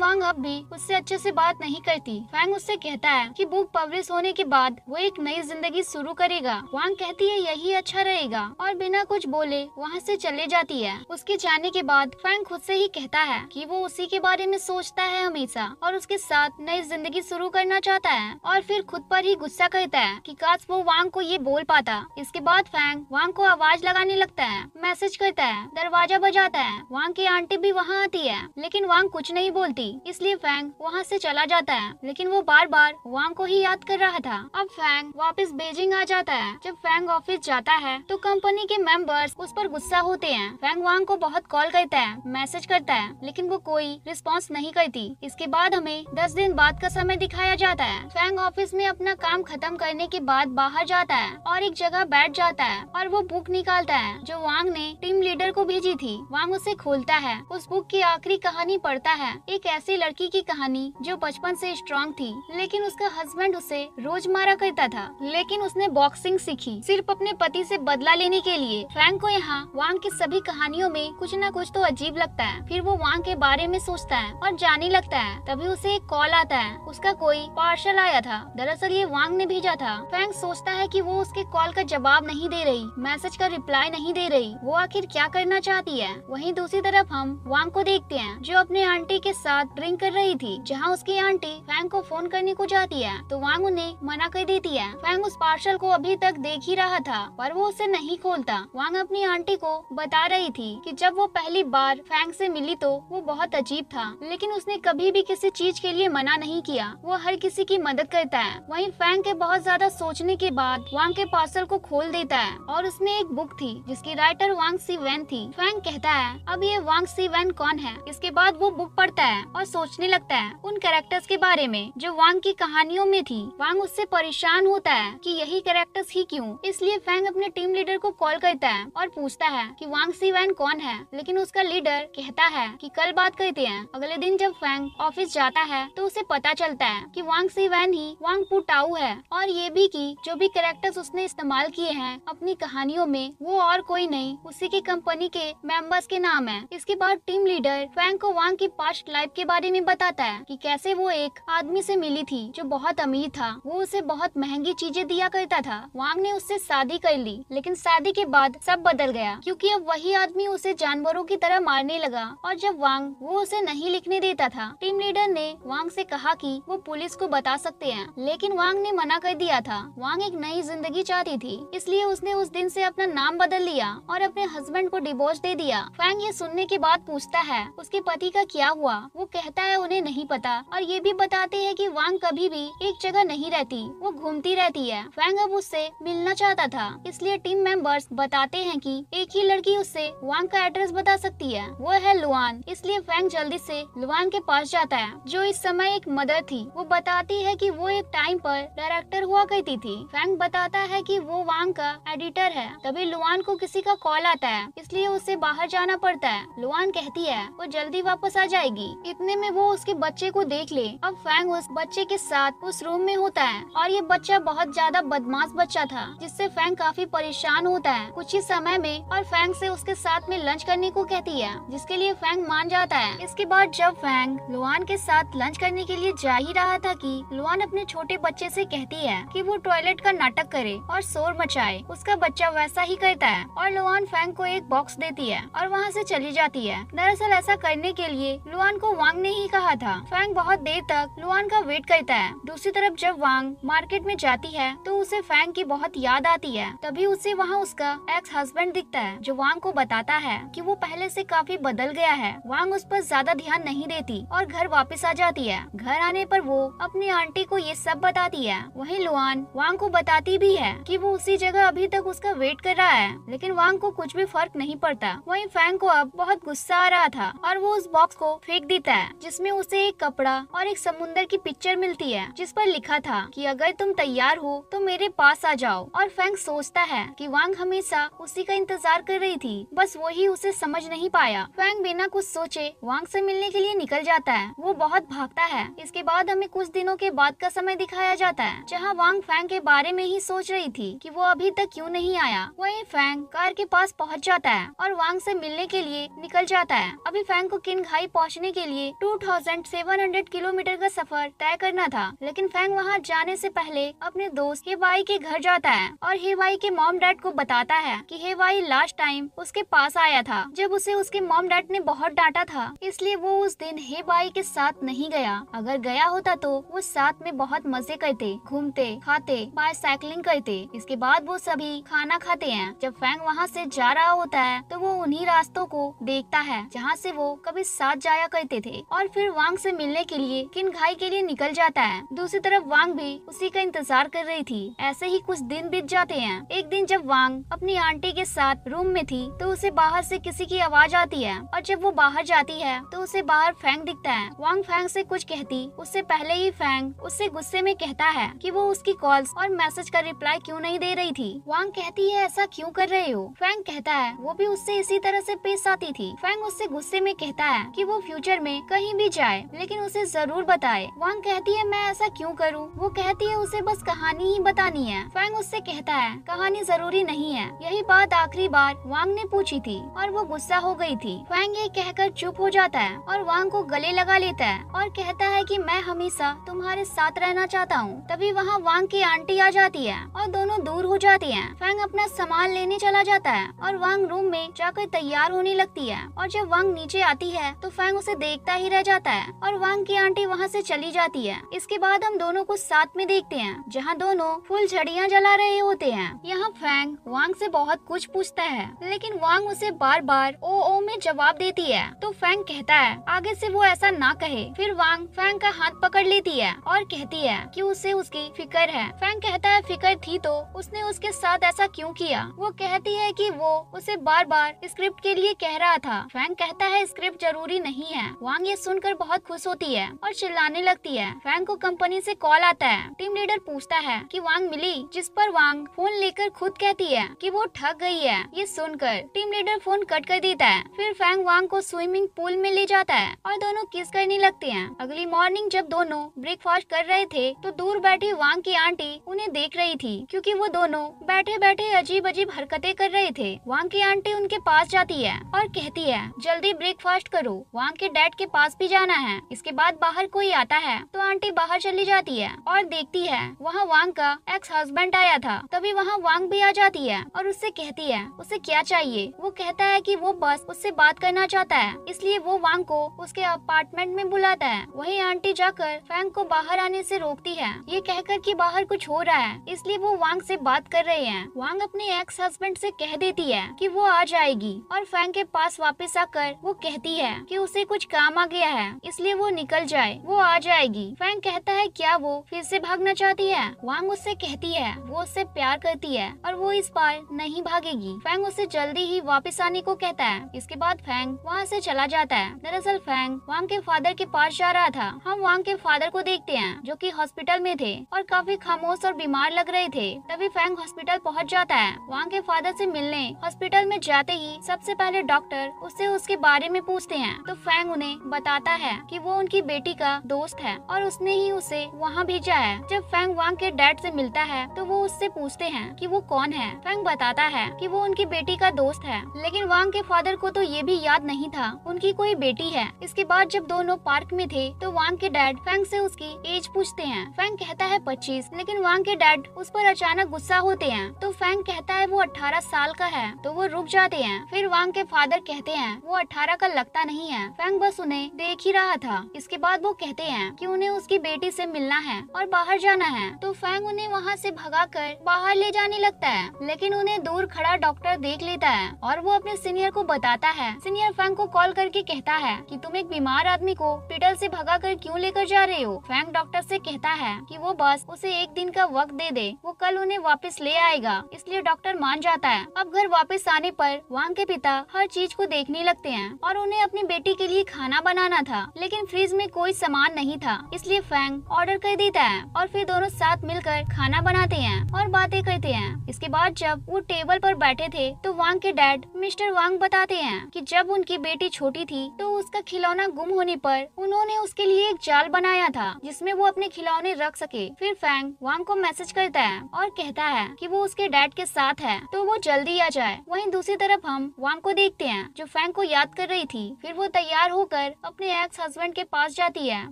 वांग अब भी उससे अच्छे से बात नहीं करती फैंग उससे कह कहता है कि बुक पब्लिश होने के बाद वो एक नई जिंदगी शुरू करेगा वांग कहती है यही अच्छा रहेगा और बिना कुछ बोले वहाँ से चले जाती है उसके जाने के बाद फैंग खुद से ही कहता है कि वो उसी के बारे में सोचता है हमेशा और उसके साथ नई जिंदगी शुरू करना चाहता है और फिर खुद पर ही गुस्सा कहता है कि काश वो वांग को ये बोल पाता इसके बाद फैंग वांग को आवाज लगाने लगता है मैसेज करता है दरवाजा बजाता है वांग की आंटी भी वहाँ आती है लेकिन वांग कुछ नहीं बोलती इसलिए फैंग वहाँ से चला जाता है लेकिन वो बार बार वांग को ही याद कर रहा था अब फैंग वापस बेजिंग आ जाता है जब फैंग ऑफिस जाता है तो कंपनी के मेंबर्स उस पर गुस्सा होते हैं फैंग वांग को बहुत कॉल करता है मैसेज करता है लेकिन वो कोई रिस्पॉन्स नहीं करती इसके बाद हमें दस दिन बाद का समय दिखाया जाता है फैंग ऑफिस में अपना काम खत्म करने के बाद बाहर जाता है और एक जगह बैठ जाता है और वो बुक निकालता है जो वांग ने टीम लीडर को भेजी थी वांग उसे खोलता है उस बुक की आखिरी कहानी पढ़ता है एक ऐसी लड़की की कहानी जो बचपन से स्ट्रांग थी लेकिन उसका हस्बैंड उसे रोज मारा करता था लेकिन उसने बॉक्सिंग सीखी सिर्फ अपने पति से बदला लेने के लिए फ्रैंक को यहाँ वांग की सभी कहानियों में कुछ न कुछ तो अजीब लगता है फिर वो वांग के बारे में सोचता है और जाने लगता है तभी उसे एक कॉल आता है उसका कोई पार्सल आया था दरअसल ये वांग ने भेजा था फ्रैंक सोचता है की वो उसके कॉल का जवाब नहीं दे रही मैसेज का रिप्लाई नहीं दे रही वो आखिर क्या करना चाहती है वही दूसरी तरफ हम वांग को देखते हैं जो अपने आंटी के साथ ड्रिंक कर रही थी जहाँ उसकी आंटी फ्रैंक को फोन करने वांगुनी को जाती है तो वांग उन्हें मना कर देती है फैंग उस पार्सल को अभी तक देख ही रहा था पर वो उसे नहीं खोलता वांग अपनी आंटी को बता रही थी कि जब वो पहली बार फैंग से मिली तो वो बहुत अजीब था लेकिन उसने कभी भी किसी चीज के लिए मना नहीं किया वो हर किसी की मदद करता है वही फैंग के बहुत ज्यादा सोचने के बाद वांग के पार्सल को खोल देता है और उसमें एक बुक थी जिसकी राइटर वांग सी वैन थी फैंग कहता है अब ये वांग सी वैन कौन है इसके बाद वो बुक पढ़ता है और सोचने लगता है उन कैरेक्टर्स के बारे में जो वांग की कहानियों में थी वांग उससे परेशान होता है कि यही कैरेक्टर्स ही क्यों इसलिए फैंग अपने टीम लीडर को कॉल करता है और पूछता है कि वांग सी वैन कौन है लेकिन उसका लीडर कहता है कि कल बात करते हैं अगले दिन जब फैंग ऑफिस जाता है तो उसे पता चलता है कि वांग सी वैन ही वांग पुटाऊ है और ये भी कि जो भी कैरेक्टर्स उसने इस्तेमाल किए हैं अपनी कहानियों में वो और कोई नहीं उसी की कंपनी के मेंबर्स के नाम है इसके बाद टीम लीडर फैंग को वांग की पास्ट लाइफ के बारे में बताता है कि कैसे वो एक आदमी से मिली थी थी जो बहुत अमीर था वो उसे बहुत महंगी चीजें दिया करता था वांग ने उससे शादी कर ली लेकिन शादी के बाद सब बदल गया क्योंकि अब वही आदमी उसे जानवरों की तरह मारने लगा और जब वांग वो उसे नहीं लिखने देता था टीम लीडर ने वांग से कहा कि वो पुलिस को बता सकते हैं लेकिन वांग ने मना कर दिया था वांग एक नई जिंदगी चाहती थी इसलिए उसने उस दिन से अपना नाम बदल लिया और अपने हस्बैंड को डिवोर्स दे दिया फैंग ये सुनने के बाद पूछता है उसके पति का क्या हुआ वो कहता है उन्हें नहीं पता और ये भी बताते हैं कि वांग कभी भी एक जगह नहीं रहती वो घूमती रहती है फैंग अब उससे मिलना चाहता था इसलिए टीम मेंबर्स बताते हैं कि एक ही लड़की उससे वांग का एड्रेस बता सकती है वो है लुआन इसलिए फैंग जल्दी से लुआन के पास जाता है जो इस समय एक मदर थी वो बताती है कि वो एक टाइम पर डायरेक्टर हुआ करती थी फैंग बताता है कि वो वांग का एडिटर है तभी लुआन को किसी का कॉल आता है इसलिए उसे बाहर जाना पड़ता है लुआन कहती है वो जल्दी वापस आ जाएगी इतने में वो उसके बच्चे को देख ले अब फैंग उस बच्चे के साथ उस रूम में होता है और ये बच्चा बहुत ज्यादा बदमाश बच्चा था जिससे फैंग काफी परेशान होता है कुछ ही समय में और फैंग से उसके साथ में लंच करने को कहती है जिसके लिए फैंग मान जाता है इसके बाद जब फैंग लुआन के साथ लंच करने के लिए जा ही रहा था की लुआन अपने छोटे बच्चे ऐसी कहती है की वो टॉयलेट का नाटक करे और शोर मचाए उसका बच्चा वैसा ही करता है और लुआन फैंग को एक बॉक्स देती है और वहाँ ऐसी चली जाती है दरअसल ऐसा करने के लिए लुआन को वांग ने ही कहा था फैंग बहुत देर तक लुआन का वेट कर रहता है दूसरी तरफ जब वांग मार्केट में जाती है तो उसे फैंग की बहुत याद आती है तभी उसे वहाँ उसका एक्स हस्बैंड दिखता है जो वांग को बताता है कि वो पहले से काफी बदल गया है वांग उस पर ज्यादा ध्यान नहीं देती और घर वापस आ जाती है घर आने पर वो अपनी आंटी को ये सब बताती है वही लुआन वांग को बताती भी है कि वो उसी जगह अभी तक उसका वेट कर रहा है लेकिन वांग को कुछ भी फर्क नहीं पड़ता वही फैंग को अब बहुत गुस्सा आ रहा था और वो उस बॉक्स को फेंक देता है जिसमे उसे एक कपड़ा और एक समुन्दर की पिक्चर मिलती है जिस पर लिखा था कि अगर तुम तैयार हो तो मेरे पास आ जाओ और फैंक सोचता है कि वांग हमेशा उसी का इंतजार कर रही थी बस वो ही उसे समझ नहीं पाया फैंग बिना कुछ सोचे वांग से मिलने के लिए निकल जाता है वो बहुत भागता है इसके बाद हमें कुछ दिनों के बाद का समय दिखाया जाता है जहाँ वांग फैंग के बारे में ही सोच रही थी की वो अभी तक क्यूँ नहीं आया वही फैंग कार के पास पहुँच जाता है और वांग से मिलने के लिए निकल जाता है अभी फैंग को किन घाई पहुँचने के लिए two thousand seven hundred kilometre का सफर तय कर करना था लेकिन फैंग वहाँ जाने से पहले अपने दोस्त हेवाई के घर जाता है और हेवाई के मॉम डैड को बताता है कि हेवाई लास्ट टाइम उसके पास आया था जब उसे उसके मॉम डैड ने बहुत डांटा था इसलिए वो उस दिन हेवाई के साथ नहीं गया अगर गया होता तो वो साथ में बहुत मजे करते घूमते खाते बाय साइकिलिंग करते इसके बाद वो सभी खाना खाते हैं जब फैंग वहाँ से जा रहा होता है तो वो उन्हीं रास्तों को देखता है जहाँ से वो कभी साथ जाया करते थे और फिर वांग से मिलने के लिए किन घाई के लिए निकल जाता जाता है दूसरी तरफ वांग भी उसी का इंतजार कर रही थी ऐसे ही कुछ दिन बीत जाते हैं एक दिन जब वांग अपनी आंटी के साथ रूम में थी तो उसे बाहर से किसी की आवाज आती है और जब वो बाहर जाती है तो उसे बाहर फैंग दिखता है वांग फैंग से कुछ कहती उससे पहले ही फैंग उससे गुस्से में कहता है कि वो उसकी कॉल्स और मैसेज का रिप्लाई क्यों नहीं दे रही थी वांग कहती है ऐसा क्यों कर रहे हो फैंग कहता है वो भी उससे इसी तरह से पेश आती थी फैंग उससे गुस्से में कहता है कि वो फ्यूचर में कहीं भी जाए लेकिन उसे जरूर बताए वांग कहती कहती है मैं ऐसा क्यों करूं? वो कहती है उसे बस कहानी ही बतानी है फैंग उससे कहता है कहानी जरूरी नहीं है यही बात आखिरी बार वांग ने पूछी थी और वो गुस्सा हो गई थी फैंग ये कहकर चुप हो जाता है और वांग को गले लगा लेता है और कहता है कि मैं हमेशा तुम्हारे साथ रहना चाहता हूँ तभी वहाँ वांग की आंटी आ जाती है और दोनों दूर हो जाती है फैंग अपना सामान लेने चला जाता है और वांग रूम में जाकर तैयार होने लगती है और जब वांग नीचे आती है तो फैंग उसे देखता ही रह जाता है और वांग की आंटी वहाँ से चली जाती है हैं इसके बाद हम दोनों को साथ में देखते हैं जहाँ दोनों फुल झड़िया जला रहे होते हैं यहाँ फैंग वांग से बहुत कुछ पूछता है लेकिन वांग उसे बार बार ओ ओ में जवाब देती है तो फैंग कहता है आगे से वो ऐसा ना कहे फिर वांग फैंग का हाथ पकड़ लेती है और कहती है कि उसे उसकी फिक्र है फैंग कहता है फिकर थी तो उसने उसके साथ ऐसा क्यों किया वो कहती है कि वो उसे बार बार स्क्रिप्ट के लिए कह रहा था फैंग कहता है स्क्रिप्ट जरूरी नहीं है वांग ये सुनकर बहुत खुश होती है और चिल्लाने लगती है वैंग को कंपनी से कॉल आता है टीम लीडर पूछता है कि वांग मिली जिस पर वांग फोन लेकर खुद कहती है कि वो ठग गई है ये सुनकर टीम लीडर फोन कट कर देता है फिर फैंग वांग को स्विमिंग पूल में ले जाता है और दोनों किस करने लगते हैं अगली मॉर्निंग जब दोनों ब्रेकफास्ट कर रहे थे तो दूर बैठी वांग की आंटी उन्हें देख रही थी क्योंकि वो दोनों बैठे बैठे अजीब अजीब हरकतें कर रहे थे वांग की आंटी उनके पास जाती है और कहती है जल्दी ब्रेकफास्ट करो वांग के डैड के पास भी जाना है इसके बाद बाहर कोई आता है तो आंटी आंटी बाहर चली जाती है और देखती है वहाँ वांग का एक्स हस्बैंड आया था तभी वहाँ वांग भी आ जाती है और उससे कहती है उसे क्या चाहिए वो कहता है कि वो बस उससे बात करना चाहता है इसलिए वो वांग को उसके अपार्टमेंट में बुलाता है वही आंटी जाकर फैंग को बाहर आने से रोकती है ये कहकर की बाहर कुछ हो रहा है इसलिए वो वांग से बात कर रहे हैं वांग अपने एक्स हस्बैंड से कह देती है कि वो आ जाएगी और फैंग के पास वापस आकर वो कहती है कि उसे कुछ काम आ गया है इसलिए वो निकल जाए वो आ जाएगी फैंग फ्रैंक कहता है क्या वो फिर से भागना चाहती है वांग उससे कहती है वो उससे प्यार करती है और वो इस बार नहीं भागेगी फैंग उसे जल्दी ही वापस आने को कहता है इसके बाद फैंग वहाँ से चला जाता है दरअसल फैंग वांग के फादर के पास जा रहा था हम वांग के फादर को देखते हैं जो कि हॉस्पिटल में थे और काफी खामोश और बीमार लग रहे थे तभी फैंग हॉस्पिटल पहुँच जाता है वांग के फादर से मिलने हॉस्पिटल में जाते ही सबसे पहले डॉक्टर उससे उसके बारे में पूछते हैं तो फैंग उन्हें बताता है कि वो उनकी बेटी का दोस्त है और उसने ही उसे वहाँ भेजा है जब फैंग वांग के डैड से मिलता है तो वो उससे पूछते हैं कि वो कौन है फैंग बताता है कि वो उनकी बेटी का दोस्त है लेकिन वांग के फादर को तो ये भी याद नहीं था उनकी कोई बेटी है इसके बाद जब दोनों पार्क में थे तो वांग के डैड फैंग से उसकी एज पूछते हैं फैंग कहता है पच्चीस लेकिन वांग के डैड उस पर अचानक गुस्सा होते हैं तो फैंग कहता है वो अठारह साल का है तो वो रुक जाते हैं फिर वांग के फादर कहते हैं वो अठारह का लगता नहीं है फैंग बस उन्हें देख ही रहा था इसके बाद वो कहते हैं की उन्हें उस उसकी बेटी से मिलना है और बाहर जाना है तो फैंग उन्हें वहाँ से भगाकर बाहर ले जाने लगता है लेकिन उन्हें दूर खड़ा डॉक्टर देख लेता है और वो अपने सीनियर को बताता है सीनियर फैंग को कॉल करके कहता है कि तुम एक बीमार आदमी को हॉस्पिटल से भगाकर क्यों लेकर जा रहे हो फैंग डॉक्टर से कहता है कि वो बस उसे एक दिन का वक्त दे दे वो कल उन्हें वापस ले आएगा इसलिए डॉक्टर मान जाता है अब घर वापस आने पर वांग के पिता हर चीज को देखने लगते हैं और उन्हें अपनी बेटी के लिए खाना बनाना था लेकिन फ्रिज में कोई सामान नहीं था इसलिए इसलिए फैंग ऑर्डर कर देता है और फिर दोनों साथ मिलकर खाना बनाते हैं और बातें करते हैं इसके बाद जब वो टेबल पर बैठे थे तो वांग के डैड मिस्टर वांग बताते हैं कि जब उनकी बेटी छोटी थी तो उसका खिलौना गुम होने पर उन्होंने उसके लिए एक जाल बनाया था जिसमें वो अपने खिलौने रख सके फिर फैंग वांग को मैसेज करता है और कहता है कि वो उसके डैड के साथ है तो वो जल्दी आ जाए वहीं दूसरी तरफ हम वांग को देखते हैं जो फैंग को याद कर रही थी फिर वो तैयार होकर अपने एक्स हस्बैंड के पास जाती है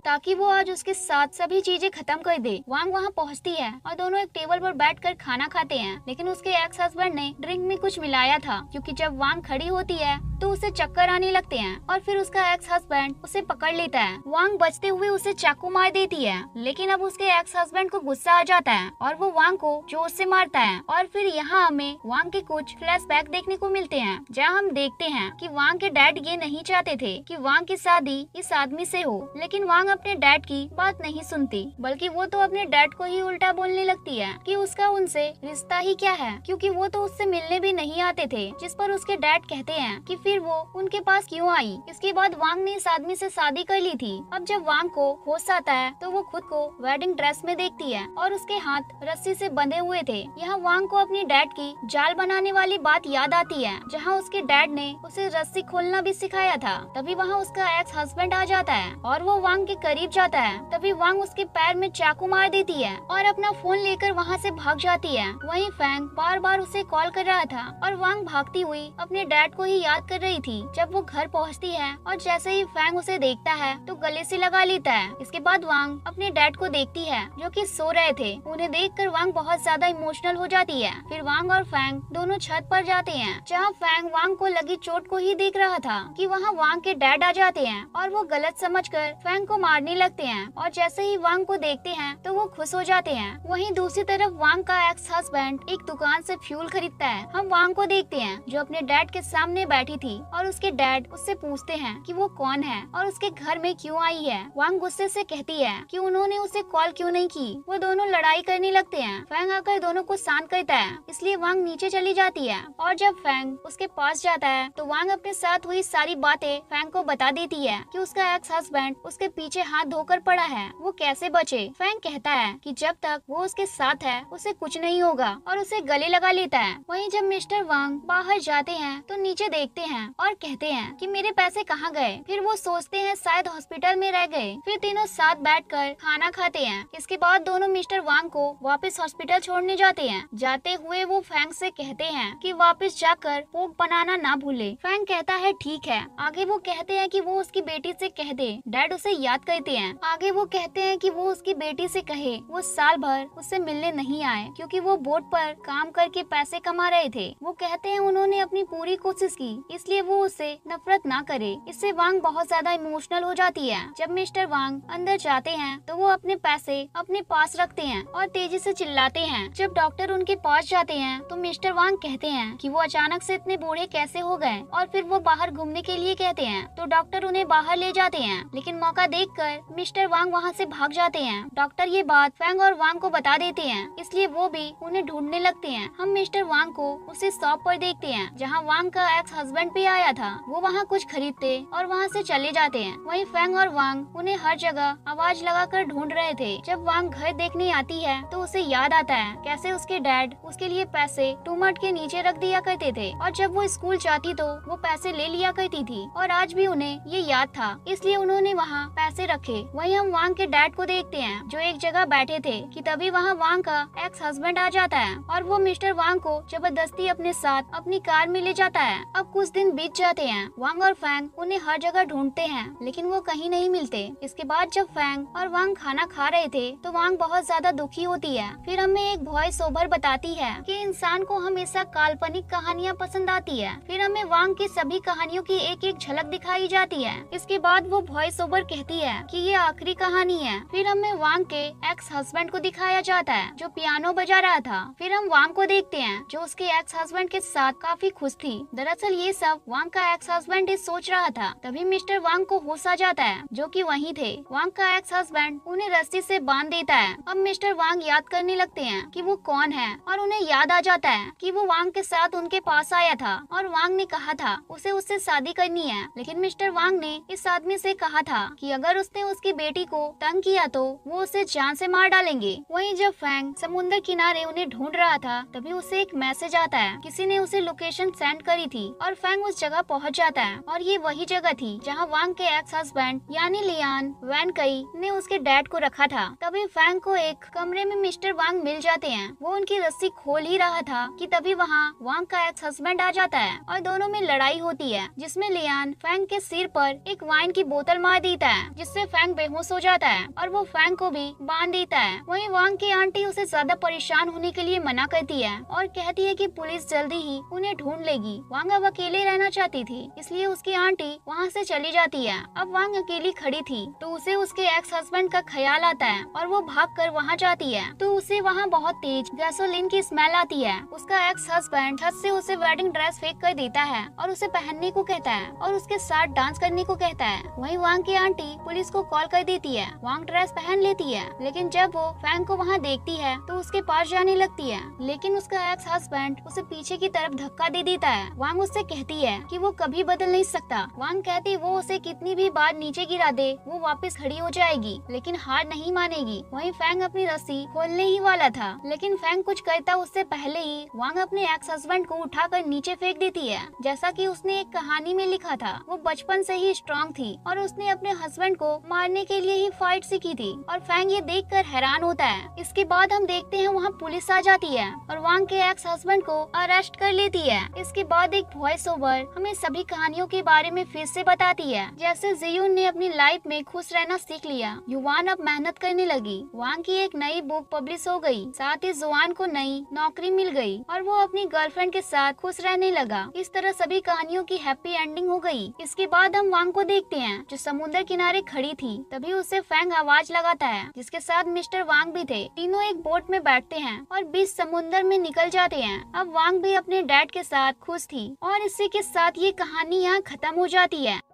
ताकि वो आज उसके के साथ सभी चीजें खत्म कर दे वांग वहाँ पहुँचती है और दोनों एक टेबल पर बैठकर खाना खाते हैं लेकिन उसके एक्स हस्बैंड ने ड्रिंक में कुछ मिलाया था क्योंकि जब वांग खड़ी होती है तो उसे चक्कर आने लगते हैं और फिर उसका एक्स हस्बैंड उसे पकड़ लेता है वांग बचते हुए उसे चाकू मार देती है लेकिन अब उसके एक्स हस्बैंड को गुस्सा आ जाता है और वो वांग को जोर से मारता है और फिर यहाँ हमें वांग के कुछ फ्लैशबैक देखने को मिलते हैं जहाँ हम देखते हैं कि वांग के डैड ये नहीं चाहते थे कि वांग की शादी इस आदमी से हो लेकिन वांग अपने डैड की बात नहीं सुनती बल्कि वो तो अपने डैड को ही उल्टा बोलने लगती है कि उसका उनसे रिश्ता ही क्या है क्योंकि वो तो उससे मिलने भी नहीं आते थे जिस पर उसके डैड कहते हैं कि फिर वो उनके पास क्यों आई इसके बाद वांग ने इस आदमी से शादी कर ली थी अब जब वांग को होश आता है तो वो खुद को वेडिंग ड्रेस में देखती है और उसके हाथ रस्सी से बंधे हुए थे यहाँ वांग को अपने डैड की जाल बनाने वाली बात याद आती है जहाँ उसके डैड ने उसे रस्सी खोलना भी सिखाया था तभी वहाँ उसका एक्स हस्बैंड आ जाता है और वो वांग के करीब जाता है तभी वांग उसके पैर में चाकू मार देती है और अपना फोन लेकर वहाँ से भाग जाती है वहीं फैंग बार बार उसे कॉल कर रहा था और वांग भागती हुई अपने डैड को ही याद कर रही थी जब वो घर पहुँचती है और जैसे ही फैंग उसे देखता है तो गले से लगा लेता है इसके बाद वांग अपने डैड को देखती है जो कि सो रहे थे उन्हें देखकर वांग बहुत ज्यादा इमोशनल हो जाती है फिर वांग और फैंग दोनों छत पर जाते हैं जहाँ फैंग वांग को लगी चोट को ही देख रहा था कि वहाँ वांग के डैड आ जाते हैं और वो गलत समझकर फैंग को मारने लगते हैं और जैसे ही वांग को देखते हैं तो वो खुश हो जाते हैं वहीं दूसरी तरफ वांग का एक्स हस्बैंड एक दुकान से फ्यूल खरीदता है हम वांग को देखते हैं जो अपने डैड के सामने बैठी थी और उसके डैड उससे पूछते हैं कि वो कौन है और उसके घर में क्यों आई है वांग गुस्से से कहती है कि उन्होंने उसे कॉल क्यों नहीं की वो दोनों लड़ाई करने लगते हैं फैंग आकर दोनों को शांत करता है इसलिए वांग नीचे चली जाती है और जब फैंग उसके पास जाता है तो वांग अपने साथ हुई सारी बातें फैंग को बता देती है की उसका एक्स हस्बैंड उसके पीछे हाथ धोकर पड़ा है वो कैसे बचे फैंग कहता है कि जब तक वो उसके साथ है उसे कुछ नहीं होगा और उसे गले लगा लेता है वहीं जब मिस्टर वांग बाहर जाते हैं तो नीचे देखते हैं और कहते हैं कि मेरे पैसे कहाँ गए फिर वो सोचते हैं शायद हॉस्पिटल में रह गए फिर तीनों साथ कर खाना खाते हैं इसके बाद दोनों मिस्टर वांग को वापस हॉस्पिटल छोड़ने जाते हैं जाते हुए वो फैंग से कहते हैं कि वापस जाकर पोक बनाना ना भूले फैंग कहता है ठीक है आगे वो कहते हैं कि वो उसकी बेटी से कह दे डैड उसे याद करते हैं आगे वो वो कहते हैं कि वो उसकी बेटी से कहे वो साल भर उससे मिलने नहीं आए क्योंकि वो बोट पर काम करके पैसे कमा रहे थे वो कहते हैं उन्होंने अपनी पूरी कोशिश की इसलिए वो उससे नफरत ना करे इससे वांग बहुत ज्यादा इमोशनल हो जाती है जब मिस्टर वांग अंदर जाते हैं तो वो अपने पैसे अपने पास रखते हैं और तेजी से चिल्लाते हैं जब डॉक्टर उनके पास जाते हैं तो मिस्टर वांग कहते हैं कि वो अचानक से इतने बूढ़े कैसे हो गए और फिर वो बाहर घूमने के लिए कहते हैं तो डॉक्टर उन्हें बाहर ले जाते हैं लेकिन मौका देख कर मिस्टर वांग वांग वहाँ से भाग जाते हैं डॉक्टर ये बात फैंग और वांग को बता देते हैं इसलिए वो भी उन्हें ढूंढने लगते हैं हम मिस्टर वांग को उसे शॉप पर देखते हैं जहाँ वांग का एक्स हस्बैंड भी आया था वो वहाँ कुछ खरीदते और वहाँ से चले जाते हैं वहीं फैंग और वांग उन्हें हर जगह आवाज कर ढूंढ रहे थे जब वांग घर देखने आती है तो उसे याद आता है कैसे उसके डैड उसके लिए पैसे टूमट के नीचे रख दिया करते थे और जब वो स्कूल जाती तो वो पैसे ले लिया करती थी और आज भी उन्हें ये याद था इसलिए उन्होंने वहाँ पैसे रखे वही हम वांग के डैड को देखते हैं जो एक जगह बैठे थे कि तभी वहाँ वांग का एक्स हस्बैंड आ जाता है और वो मिस्टर वांग को जबरदस्ती अपने साथ अपनी कार में ले जाता है अब कुछ दिन बीत जाते हैं वांग और फैंग उन्हें हर जगह ढूंढते हैं लेकिन वो कहीं नहीं मिलते इसके बाद जब फैंग और वांग खाना खा रहे थे तो वांग बहुत ज्यादा दुखी होती है फिर हमें एक वॉइस ओवर बताती है की इंसान को हमेशा काल्पनिक कहानियाँ पसंद आती है फिर हमें वांग की सभी कहानियों की एक एक झलक दिखाई जाती है इसके बाद वो वॉइस ओवर कहती है की ये आखिरी कहानी है फिर हमें वांग के एक्स हस्बैंड को दिखाया जाता है जो पियानो बजा रहा था फिर हम वांग को देखते हैं जो उसके एक्स हस्बैंड के साथ काफी खुश थी दरअसल ये सब वांग का एक्स हस्बैंड सोच रहा था तभी मिस्टर वांग को होश आ जाता है जो कि वहीं थे वांग का एक्स हस्बैंड उन्हें रस्सी से बांध देता है अब मिस्टर वांग याद करने लगते हैं कि वो कौन है और उन्हें याद आ जाता है कि वो वांग के साथ उनके पास आया था और वांग ने कहा था उसे उससे शादी करनी है लेकिन मिस्टर वांग ने इस आदमी से कहा था कि अगर उसने उसकी बेटी को तंग किया तो वो उसे जान से मार डालेंगे वहीं जब फैंग समुन्द्र किनारे उन्हें ढूंढ रहा था तभी उसे एक मैसेज आता है किसी ने उसे लोकेशन सेंड करी थी और फैंग उस जगह पहुंच जाता है और ये वही जगह थी जहाँ वांग के एक्स हस्बैंड यानी लियान वैन कई ने उसके डैड को रखा था तभी फैंग को एक कमरे में मिस्टर वांग मिल जाते हैं वो उनकी रस्सी खोल ही रहा था की तभी वहाँ वांग का एक्स हस्बैंड आ जाता है और दोनों में लड़ाई होती है जिसमे लियान फैंग के सिर पर एक वाइन की बोतल मार देता है जिससे फैंग बेहोश हो जाता है और वो फैंग को भी बांध देता है वही वांग की आंटी उसे ज्यादा परेशान होने के लिए मना करती है और कहती है की पुलिस जल्दी ही उन्हें ढूंढ लेगी वांग अब अकेले रहना चाहती थी इसलिए उसकी आंटी वहाँ ऐसी चली जाती है अब वांग अकेली खड़ी थी तो उसे उसके एक्स हस्बैंड का ख्याल आता है और वो भाग कर वहाँ जाती है तो उसे वहाँ बहुत तेज गैसोलिन की स्मेल आती है उसका एक्स हस्बैंड छत से उसे वेडिंग ड्रेस फेंक कर देता है और उसे पहनने को कहता है और उसके साथ डांस करने को कहता है वही वांग की आंटी पुलिस को कॉल कर देती लेती है वांग ड्रेस पहन लेती है लेकिन जब वो फैंग को वहाँ देखती है तो उसके पास जाने लगती है लेकिन उसका एक्स हस्बैंड उसे पीछे की तरफ धक्का दे देता है वांग उससे कहती है कि वो कभी बदल नहीं सकता वांग कहती वो उसे कितनी भी बार नीचे गिरा दे वो वापस खड़ी हो जाएगी लेकिन हार नहीं मानेगी वहीं फैंग अपनी रस्सी खोलने ही वाला था लेकिन फैंग कुछ करता उससे पहले ही वांग अपने एक्स हस्बैंड को उठाकर नीचे फेंक देती है जैसा कि उसने एक कहानी में लिखा था वो बचपन से ही स्ट्रांग थी और उसने अपने हस्बैंड को मारने के लिए ही फाइट सीखी की थी और फैंग ये देख कर हैरान होता है इसके बाद हम देखते हैं वहाँ पुलिस आ जाती है और वांग के एक्स हस्बैंड को अरेस्ट कर लेती है इसके बाद एक वॉइस ओवर हमें सभी कहानियों के बारे में फिर से बताती है जैसे जियुन ने अपनी लाइफ में खुश रहना सीख लिया युवान अब मेहनत करने लगी वांग की एक नई बुक पब्लिश हो गई साथ ही जुआन को नई नौकरी मिल गई और वो अपनी गर्लफ्रेंड के साथ खुश रहने लगा इस तरह सभी कहानियों की हैप्पी एंडिंग हो गई इसके बाद हम वांग को देखते हैं जो समुन्द्र किनारे खड़ी थी तभी उस से फैंग आवाज लगाता है जिसके साथ मिस्टर वांग भी थे तीनों एक बोट में बैठते हैं और बीच समुन्दर में निकल जाते हैं अब वांग भी अपने डैड के साथ खुश थी और इसी के साथ ये कहानी यहाँ खत्म हो जाती है